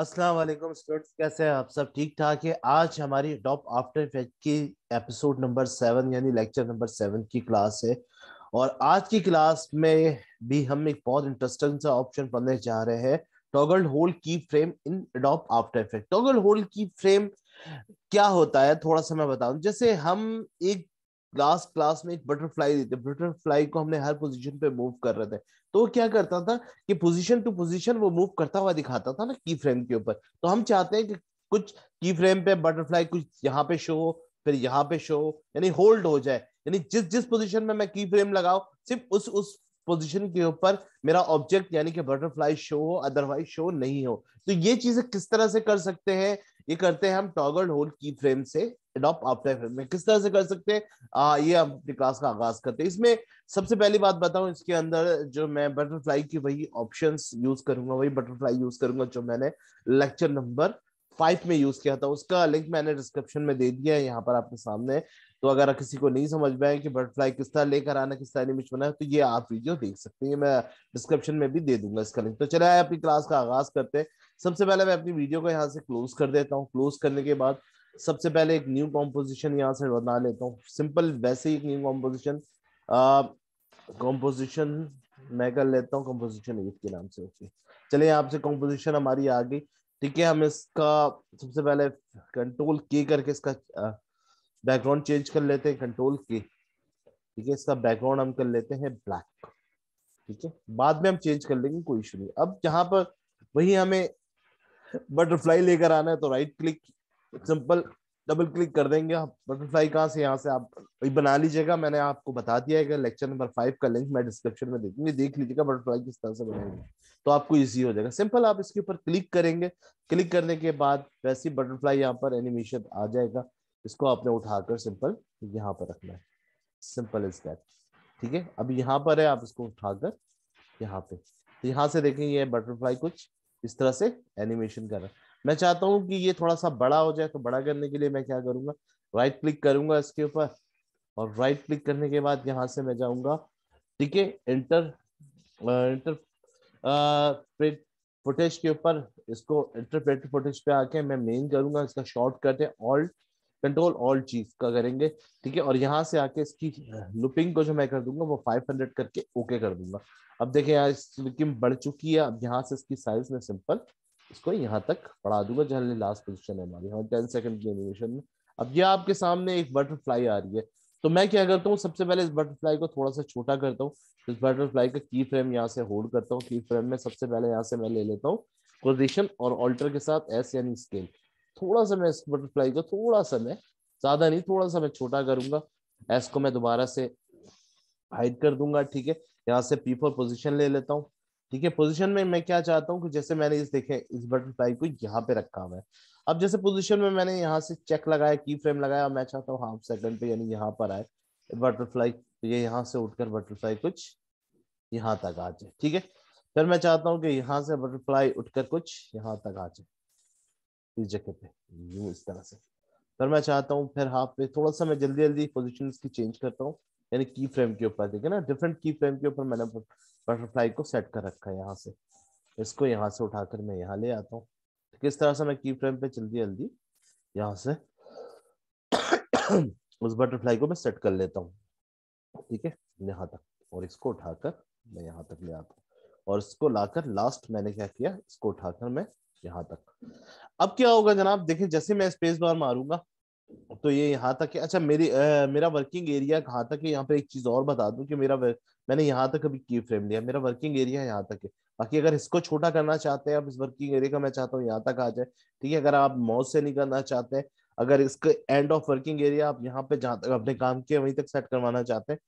अस्सलाम वालेकुम स्टूडेंट्स कैसे हैं आप सब ठीक ठाक है आज हमारी टॉप आफ्टर इफेक्ट की एपिसोड नंबर सेवन यानी लेक्चर नंबर सेवन की क्लास है और आज की क्लास में भी हम एक बहुत इंटरेस्टिंग सा ऑप्शन पढ़ने जा रहे हैं toggle hold key frame in Adobe After Effect toggle hold key frame क्या होता है थोड़ा सा मैं बताऊं जैसे हम एक लास्ट क्लास में एक बटरफ्लाई देते बटरफ्लाई को हमने हर पोजीशन पे मूव कर रहे थे तो वो क्या करता था कि पोजीशन टू पोजीशन वो मूव करता हुआ दिखाता था ना की फ्रेम के ऊपर तो हम चाहते हैं कि कुछ की फ्रेम पे बटरफ्लाई कुछ यहाँ पे शो हो फिर यहाँ पे शो यानी होल्ड हो जाए यानी जिस जिस पोजिशन में मैं की फ्रेम लगाओ सिर्फ उस उस पोजिशन के ऊपर मेरा ऑब्जेक्ट यानी कि बटरफ्लाई शो हो अदरवाइज शो नहीं हो तो ये चीजें किस तरह से कर सकते हैं ये करते हैं हम टॉगल होल की फ्रेम से एडॉप्ट आफ्टर फ्रेम में किस तरह से कर सकते हैं ये हम अपनी क्लास का आगाज करते हैं इसमें सबसे पहली बात बताऊं इसके अंदर जो मैं बटरफ्लाई की वही ऑप्शन यूज करूंगा वही बटरफ्लाई यूज करूंगा जो मैंने लेक्चर नंबर फाइव में यूज किया था उसका लिंक मैंने डिस्क्रिप्शन में दे दिया है यहाँ पर आपके सामने तो अगर किसी को नहीं समझ में आए कि बटरफ्लाई किस तरह लेकर आना किस तरह इमेज बनाए तो ये आप वीडियो देख सकते हैं मैं डिस्क्रिप्शन में भी दे दूंगा इसका लिंक तो चले आए अपनी क्लास का आगाज करते हैं सबसे पहले मैं अपनी वीडियो को यहाँ से क्लोज कर देता हूँ क्लोज करने के बाद सबसे पहले एक न्यू कॉम्पोजिशन यहाँ से बना लेता हूँ सिंपल वैसे ही एक न्यू कॉम्पोजिशन कॉम्पोजिशन मैं कर लेता हूँ कॉम्पोजिशन एट के नाम से ओके चलिए यहाँ से कॉम्पोजिशन हमारी आ गई ठीक है हम इसका सबसे पहले कंट्रोल के करके इसका बैकग्राउंड चेंज कर लेते हैं कंट्रोल के ठीक है इसका बैकग्राउंड हम कर लेते हैं ब्लैक ठीक है बाद में हम चेंज कर लेंगे कोई इशू नहीं अब जहां पर वही हमें बटरफ्लाई लेकर आना है तो right click simple double click कर देंगे बटरफ्लाई कहाँ से यहाँ से आप बना लीजिएगा मैंने आपको बता दिया है कि लेक्चर नंबर फाइव का लिंक मैं डिस्क्रिप्शन में देखूंगी देख लीजिएगा बटरफ्लाई किस तरह से बनाएंगे तो आपको इजी हो जाएगा सिंपल आप इसके ऊपर क्लिक करेंगे क्लिक करने के बाद वैसे बटरफ्लाई यहाँ पर एनिमेशन आ जाएगा इसको आपने उठाकर सिंपल यहाँ पर रखना है सिंपल इज दैट ठीक है अब यहाँ पर है आप इसको उठाकर यहाँ पे तो यहाँ से देखें ये बटरफ्लाई कुछ इस तरह से एनिमेशन कर रहा है मैं चाहता हूँ कि ये थोड़ा सा बड़ा हो जाए तो बड़ा करने के लिए मैं क्या करूंगा राइट क्लिक करूंगा इसके ऊपर और राइट क्लिक करने के बाद यहाँ से मैं जाऊँगा ठीक है इंटर इंटर फुटेज के ऊपर इसको इंटरप्रेटर फुटेज पे आके मैं मेन करूंगा इसका शॉर्टकट है ऑल्ट कंट्रोल ऑल चीज का करेंगे ठीक है और यहाँ से आके इसकी लुपिंग को जो मैं कर दूंगा वो 500 करके ओके कर दूंगा अब देखें यहाँ इसकी बढ़ चुकी है अब यहाँ से इसकी साइज में सिंपल इसको यहाँ तक बढ़ा दूंगा जहां लास्ट पोजिशन है हमारी हाँ टेन सेकंड की एनिमेशन में अब यह आपके सामने एक बटरफ्लाई आ रही है तो मैं क्या करता हूँ सबसे पहले इस बटरफ्लाई को थोड़ा सा छोटा करता हूँ इस बटरफ्लाई का की फ्रेम यहाँ से होल्ड करता हूँ की फ्रेम में सबसे पहले यहाँ से मैं ले लेता हूँ पोजिशन और ऑल्टर के साथ एस यानी स्केल थोड़ा सा मैं इस बटरफ्लाई को थोड़ा सा मैं ज्यादा नहीं थोड़ा सा मैं छोटा करूंगा एस को मैं दोबारा से हाइड कर दूंगा ठीक है यहाँ से पी फोर पोजिशन ले लेता हूँ ठीक है पोजिशन में मैं क्या चाहता हूँ जैसे मैंने इस देखे इस बटरफ्लाई को यहाँ पे रखा हुआ है अब जैसे पोजिशन में मैंने यहाँ से चेक लगाया की फ्रेम लगाया मैं चाहता हूँ हाफ सेकंड पे यानी यहाँ पर आए बटरफ्लाई तो ये यहाँ से उठकर बटरफ्लाई कुछ यहाँ तक आ जाए ठीक है फिर मैं चाहता हूँ कि यहाँ से बटरफ्लाई उठकर कुछ यहाँ तक आ जाए इस जगह पे यू इस तरह से पर मैं चाहता हूँ फिर हाफ पे थोड़ा सा मैं जल्दी जल्दी पोजिशन की चेंज करता हूँ यानी की फ्रेम के ऊपर देखे ना डिफरेंट की फ्रेम के ऊपर मैंने बटरफ्लाई को सेट कर रखा है यहाँ से इसको यहाँ से उठाकर मैं यहाँ ले आता हूँ तो किस तरह से मैं की फ्रेम पे जल्दी जल्दी यहाँ से उस बटरफ्लाई को मैं सेट कर लेता हूँ ठीक है यहाँ तक और इसको उठाकर मैं यहाँ तक ले आता हूँ और इसको लाकर लास्ट मैंने क्या किया इसको उठाकर मैं यहाँ तक अब क्या होगा जनाब देखिए जैसे मैं स्पेस बार मारूंगा तो ये यहाँ तक है अच्छा मेरी आ, मेरा वर्किंग एरिया कहाँ तक है यहाँ पे एक चीज और बता दूं कि मेरा मैंने यहाँ तक अभी की फ्रेम लिया मेरा वर्किंग एरिया यहाँ तक है बाकी अगर इसको छोटा करना चाहते हैं आप इस वर्किंग एरिया का मैं चाहता हूँ यहाँ तक आ जाए ठीक है अगर आप मौत से नहीं करना चाहते हैं अगर इसके एंड ऑफ वर्किंग एरिया आप यहाँ पे जहाँ तक अपने काम के वहीं तक सेट करवाना चाहते हैं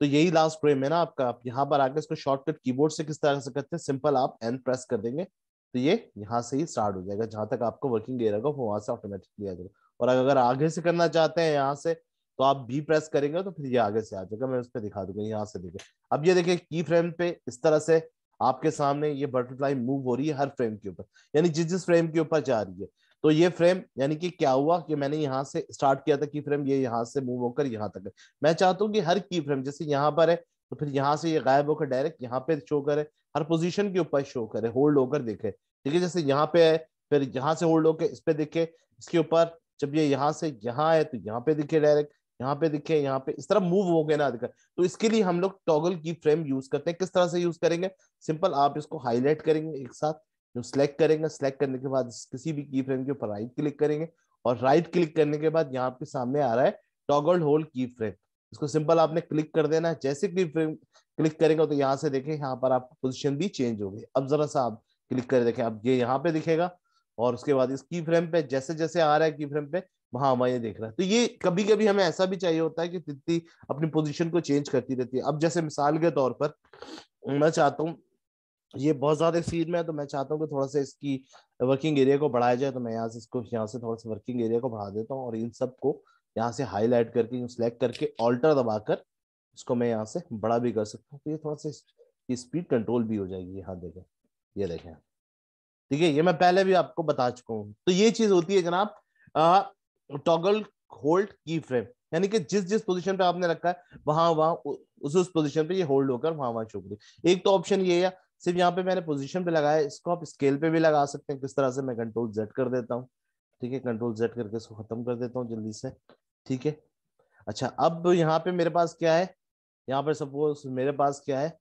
तो यही लास्ट फ्रेम है ना आपका आप यहाँ पर आकर इसको शॉर्टकट कीबोर्ड से किस तरह से करते हैं सिंपल आप एंड प्रेस कर देंगे तो ये यहाँ से ही स्टार्ट हो जाएगा जहां तक आपको वर्किंग डे रहेगा वहां से ऑटोमेटिकली आ जाएगा और अगर आगे से करना चाहते हैं यहाँ से तो आप बी प्रेस करेंगे तो फिर ये आगे से आ जाएगा मैं उस पर दिखा दूंगा यहाँ से देखिए अब ये देखिए की फ्रेम पे इस तरह से आपके सामने ये बटरफ्लाई मूव हो रही है हर फ्रेम के ऊपर यानी जिस जिस फ्रेम के ऊपर जा रही है तो ये फ्रेम यानी कि क्या हुआ कि मैंने यहाँ से स्टार्ट किया था की फ्रेम ये यहाँ से मूव होकर यहाँ तक है मैं चाहता हूँ कि हर की फ्रेम जैसे यहाँ पर है तो फिर यहाँ से ये गायब होकर डायरेक्ट यहाँ पे शो करे हर पोजीशन के ऊपर शो करे होल्ड होकर देखे ठीक है जैसे यहाँ पे है फिर यहाँ से होल्ड होकर इस पे दिखे इसके ऊपर जब ये यहाँ से यहाँ है तो यहाँ पे दिखे डायरेक्ट यहाँ पे दिखे यहाँ पे इस तरह मूव हो गए ना दिखा तो इसके लिए हम लोग टॉगल की फ्रेम यूज करते हैं किस तरह से यूज करेंगे सिंपल आप इसको हाईलाइट करेंगे एक साथ जो सिलेक्ट करेंगे सिलेक्ट करने के बाद किसी भी की फ्रेम के ऊपर राइट क्लिक करेंगे और राइट क्लिक करने के बाद यहाँ आपके सामने आ रहा है टॉगल होल्ड की फ्रेम इसको सिंपल आपने क्लिक कर देना है जैसे की फ्रेम क्लिक करेंगे तो यहाँ से देखें यहाँ पर आप पोजिशन भी चेंज हो गई अब जरा सा आप क्लिक करें देखें अब ये यहाँ पे दिखेगा और उसके बाद इस की फ्रेम पे जैसे जैसे आ रहा है की फ्रेम पे वहां हमारे देख रहा है तो ये कभी कभी हमें ऐसा भी चाहिए होता है कि तिथि अपनी पोजिशन को चेंज करती रहती है अब जैसे मिसाल के तौर पर मैं चाहता हूँ ये बहुत ज्यादा सीन में है तो मैं चाहता हूँ कि थोड़ा सा इसकी वर्किंग एरिया को बढ़ाया जाए तो मैं यहाँ से इसको यहाँ से थोड़ा सा वर्किंग एरिया को बढ़ा देता हूँ और इन सबको यहाँ से हाईलाइट करके सेलेक्ट करके ऑल्टर दबाकर इसको मैं यहाँ से बड़ा भी कर सकता हूँ तो ये थोड़ा सा स्पीड कंट्रोल भी हो जाएगी यहाँ देखें ये देखें ठीक है ये मैं पहले भी आपको बता चुका हूँ तो ये चीज होती है जनाब टॉगल होल्ड की फ्रेम यानी कि जिस जिस पोजीशन पे आपने रखा है वहां वहां उस उस पोजीशन पे ये होल्ड होकर वहां वहां छुप गई एक तो ऑप्शन ये है सिर्फ यहाँ पे मैंने पोजीशन पे लगाया इसको आप स्केल पे भी लगा सकते हैं किस तरह से मैं कंट्रोल जेड कर देता हूँ ठीक है कंट्रोल जेड करके इसको खत्म कर देता हूँ जल्दी से ठीक है अच्छा अब यहाँ पे मेरे पास क्या है यहाँ पर सपोज मेरे पास क्या है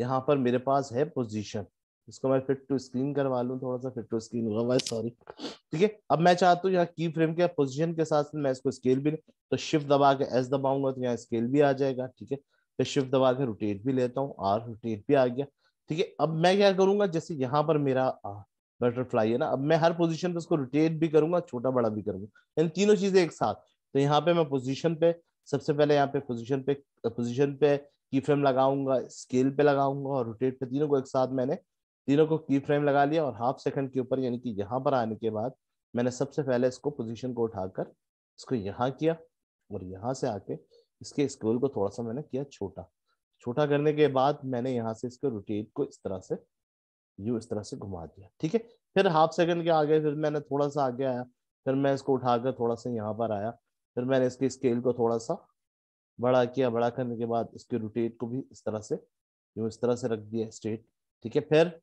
यहाँ पर मेरे पास है पोजीशन इसको मैं फिट टू स्क्रीन करवा लूँ थोड़ा सा फिट टू स्क्रीन सॉरी ठीक है अब मैं चाहता हूँ यहाँ की फ्रेम के पोजिशन के साथ मैं इसको स्केल भी तो शिफ्ट दबा के एस दबाऊंगा तो यहाँ स्केल भी आ जाएगा ठीक है फिर शिफ्ट दबा के रोटेट भी लेता हूँ आर रोटेट भी आ गया ठीक है अब मैं क्या करूंगा जैसे यहाँ पर मेरा बटरफ्लाई है ना अब मैं हर पोजीशन पे उसको रोटेट भी करूंगा छोटा बड़ा भी करूंगा इन तीनों चीजें एक साथ तो यहाँ पे मैं पोजीशन पे सबसे पहले यहाँ पे पोजिशन पे पोजिशन पे की फ्रेम लगाऊंगा स्केल पे लगाऊंगा और रोटेट पे तीनों को एक साथ मैंने तीनों को की फ्रेम लगा लिया और हाफ सेकंड के ऊपर यानी कि यहाँ पर आने के बाद मैंने सबसे पहले इसको पोजीशन को उठाकर इसको यहाँ किया और यहाँ से आके इसके स्केल को थोड़ा सा मैंने किया छोटा छोटा करने के बाद मैंने यहाँ से इसको रोटेट को इस तरह से यू इस तरह से घुमा दिया ठीक है फिर हाफ सेकंड के आगे फिर मैंने थोड़ा सा आगे आया फिर मैं इसको उठाकर थोड़ा सा यहाँ पर आया फिर मैंने इसके स्केल को थोड़ा सा बड़ा किया बड़ा करने के बाद इसके रोटेट को भी इस तरह से जो इस तरह से रख दिया स्ट्रेट ठीक है फिर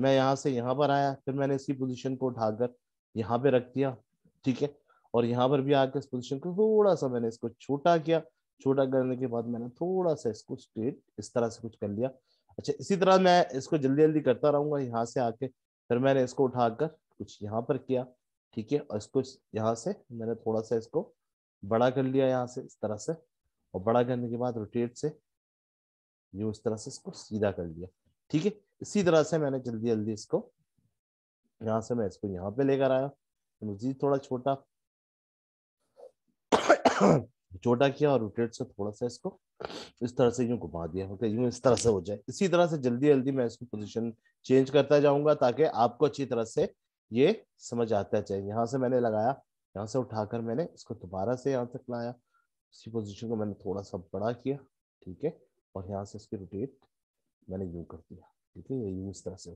मैं यहाँ से यहाँ पर आया फिर मैंने इसकी पोजीशन को उठाकर यहाँ पे रख दिया ठीक है और यहाँ पर भी आकर इस पोजीशन को थोड़ा सा मैंने इसको छोटा किया छोटा करने के बाद मैंने थोड़ा सा इसको स्ट्रेट इस तरह से कुछ कर लिया अच्छा इसी तरह मैं इसको जल्दी जल्दी करता रहूंगा यहाँ से आके फिर मैंने इसको उठाकर कुछ यहाँ पर किया ठीक है और इसको यहाँ से मैंने थोड़ा सा इसको बड़ा कर लिया यहाँ से इस तरह से और बड़ा करने के बाद रोटेट से यूं इस तरह से इसको सीधा कर लिया ठीक है इसी तरह से मैंने जल्दी जल्दी इसको यहाँ से मैं इसको यहाँ पे लेकर आया तो मजीद थोड़ा छोटा छोटा किया और रोटेट से थोड़ा सा इसको इस तरह से यूं घुमा दिया ओके यूं इस तरह से हो जाए इसी तरह से जल्दी जल्दी मैं इसको पोजीशन चेंज करता जाऊंगा ताकि आपको अच्छी तरह से ये समझ आता चाहिए यहाँ से मैंने लगाया यहाँ से उठाकर मैंने इसको दोबारा से यहाँ तक लाया इसी पोजीशन को मैंने थोड़ा सा बड़ा किया ठीक है और यहाँ से इसकी रोटेट मैंने यू कर दिया ठीक है यू इस तरह से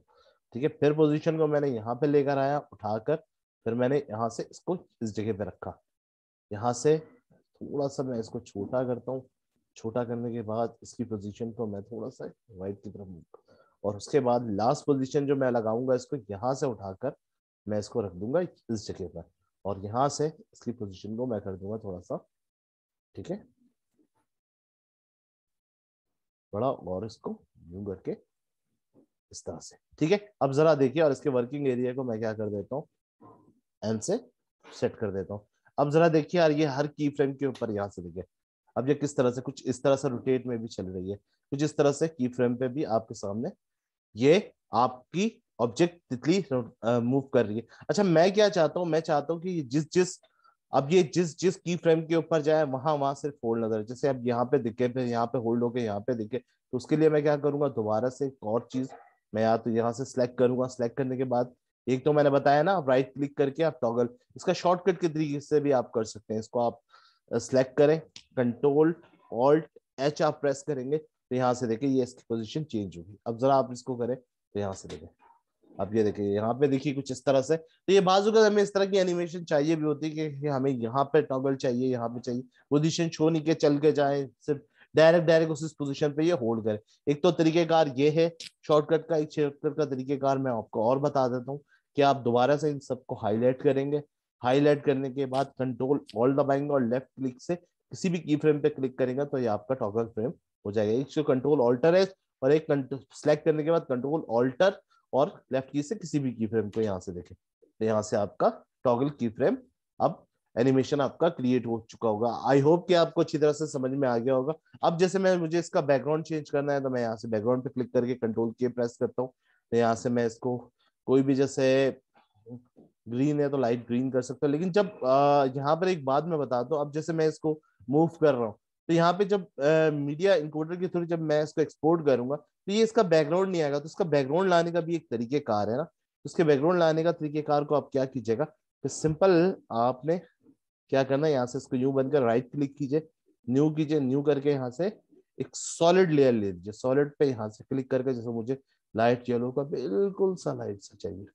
ठीक है फिर पोजीशन को मैंने यहाँ पे लेकर आया उठाकर फिर मैंने यहाँ से इसको इस जगह पे रखा यहाँ से थोड़ा सा मैं इसको छोटा करता हूँ छोटा करने के बाद इसकी पोजिशन को मैं थोड़ा सा राइट की तरफ मूव और उसके बाद लास्ट पोजिशन जो मैं लगाऊंगा इसको यहाँ से उठाकर मैं इसको रख दूंगा इस जगह पर और यहां से इसकी पोजीशन को मैं कर दूंगा थोड़ा सा ठीक है बड़ा और इसको यूं करके इस तरह से ठीक है अब जरा देखिए और इसके वर्किंग एरिया को मैं क्या कर देता हूँ एन से सेट कर देता हूँ अब जरा देखिए यार ये हर की फ्रेम के ऊपर यहाँ से देखिए अब ये किस तरह से कुछ इस तरह से रोटेट में भी चल रही है कुछ इस तरह से की फ्रेम पे भी आपके सामने ये आपकी ऑब्जेक्ट तितली मूव कर रही है अच्छा मैं क्या चाहता हूँ मैं चाहता हूँ कि जिस जिस अब ये जिस जिस की फ्रेम के ऊपर जाए वहां वहां सिर्फ होल्ड नजर है जैसे अब यहाँ पे दिखे फिर यहाँ पे होल्ड होके यहाँ पे दिखे तो उसके लिए मैं क्या करूंगा दोबारा से एक और चीज मैं या तो यहाँ से सिलेक्ट करूंगा सिलेक्ट करने के बाद एक तो मैंने बताया ना राइट क्लिक करके आप टॉगल इसका शॉर्टकट के तरीके से भी आप कर सकते हैं इसको आप सिलेक्ट करें कंट्रोल ऑल्ट एच आप प्रेस करेंगे तो यहाँ से देखें ये इसकी पोजिशन चेंज होगी अब जरा आप इसको करें तो यहाँ से देखें अब ये देखिए यहाँ पे देखिए कुछ इस तरह से तो ये बाजू का हमें इस तरह की एनिमेशन चाहिए भी होती है कि हमें यहाँ पे टॉगल चाहिए यहाँ पे चाहिए पोजिशन छो नहीं के चल के जाए सिर्फ डायरेक्ट डायरेक्ट उस पोजीशन पे ये होल्ड करे एक तो तरीकेकार ये है शॉर्टकट का एक शॉर्टकट का तरीकेकार मैं आपको और बता देता हूँ कि आप दोबारा से इन सबको हाईलाइट करेंगे हाईलाइट करने के बाद कंट्रोल ऑल दबाएंगे और लेफ्ट क्लिक से किसी भी की फ्रेम पे क्लिक करेंगे तो ये आपका टॉगल फ्रेम हो जाएगा एक कंट्रोल ऑल्टर है और एक सिलेक्ट करने के बाद कंट्रोल ऑल्टर और लेफ्ट की से किसी भी की फ्रेम को यहाँ से देखें तो यहाँ से आपका टॉगल की फ्रेम अब एनिमेशन आपका क्रिएट हो चुका होगा आई होप कि आपको अच्छी तरह से समझ में आ गया होगा अब जैसे मैं मुझे इसका बैकग्राउंड चेंज करना है तो मैं यहाँ से बैकग्राउंड पे क्लिक करके कंट्रोल के प्रेस करता हूँ तो यहाँ से मैं इसको कोई भी जैसे ग्रीन है तो लाइट ग्रीन कर सकता हूँ लेकिन जब यहाँ पर एक बात मैं बता हूँ अब जैसे मैं इसको मूव कर रहा हूँ तो यहाँ पे जब मीडिया इंकोडर के थ्रू जब मैं इसको एक्सपोर्ट करूंगा तो ये इसका बैकग्राउंड नहीं आएगा तो इसका बैकग्राउंड लाने का भी एक तरीकेकार है ना उसके तो बैकग्राउंड लाने का तरीकेकार को आप क्या कीजिएगा तो सिंपल आपने क्या करना है यहाँ से इसको यू बनकर राइट क्लिक कीजिए न्यू कीजिए न्यू करके यहाँ से एक सॉलिड लेयर ले लीजिए सॉलिड पे यहाँ से क्लिक करके जैसे मुझे लाइट येलो का बिल्कुल सा लाइट सा चाहिए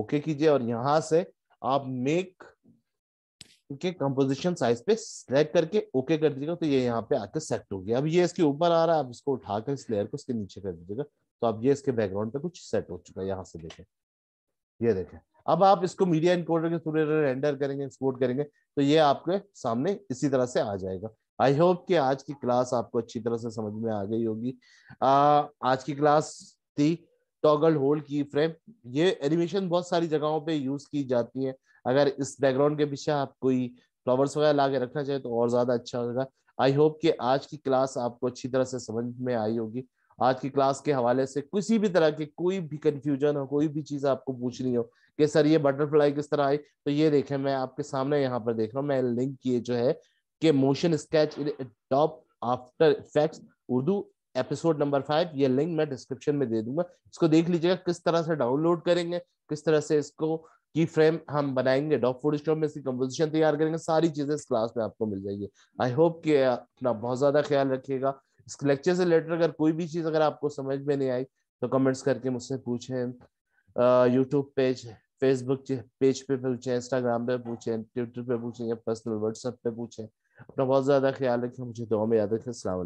ओके कीजिए और यहाँ से आप मेक के कंपोजिशन साइज पे सिलेक्ट करके ओके कर दीजिएगा तो ये यहाँ पे आके सेट हो गया अब ये इसके ऊपर आ रहा है आप इसको उठाकर इस लेयर को इसके नीचे कर दीजिएगा तो अब ये इसके बैकग्राउंड पे कुछ सेट हो चुका है यहाँ से देखें ये देखें अब आप इसको मीडिया इनकोडर के थ्रू रेंडर करेंगे एक्सपोर्ट करेंगे तो ये आपके सामने इसी तरह से आ जाएगा आई होप कि आज की क्लास आपको अच्छी तरह से समझ में आ गई होगी आज की क्लास थी टॉगल होल्ड की फ्रेम ये एनिमेशन बहुत सारी जगहों पे यूज की जाती है अगर इस बैकग्राउंड के पीछे आप कोई फ्लावर्स वगैरह ला के रखना चाहें तो और ज़्यादा अच्छा होगा आई होप कि आज की क्लास आपको अच्छी तरह से समझ में आई होगी आज की क्लास के हवाले से किसी भी तरह के कोई भी कंफ्यूजन हो कोई भी चीज़ आपको पूछनी हो कि सर ये बटरफ्लाई किस तरह आई तो ये देखें मैं आपके सामने यहाँ पर देख रहा हूँ मैं लिंक किए जो है कि motion sketch in top after effects Urdu episode number five ये लिंक मैं डिस्क्रिप्शन में दे दूंगा इसको देख लीजिएगा किस तरह से डाउनलोड करेंगे किस तरह से इसको की फ्रेम हम बनाएंगे डॉप फूड स्टोर में इसकी कंपोजिशन तैयार करेंगे सारी चीजें इस क्लास में आपको मिल जाएगी आई होप कि अपना बहुत ज्यादा ख्याल रखिएगा इस लेक्चर से रिलेटेड अगर कोई भी चीज अगर आपको समझ में नहीं आई तो कमेंट्स करके मुझसे पूछें यूट्यूब पेज फेसबुक पेज पे पूछें इंस्टाग्राम पे पूछें ट्विटर पे पूछें या पर्सनल व्हाट्सएप पे पूछें अपना बहुत ज्यादा ख्याल रखें मुझे दो में याद रखें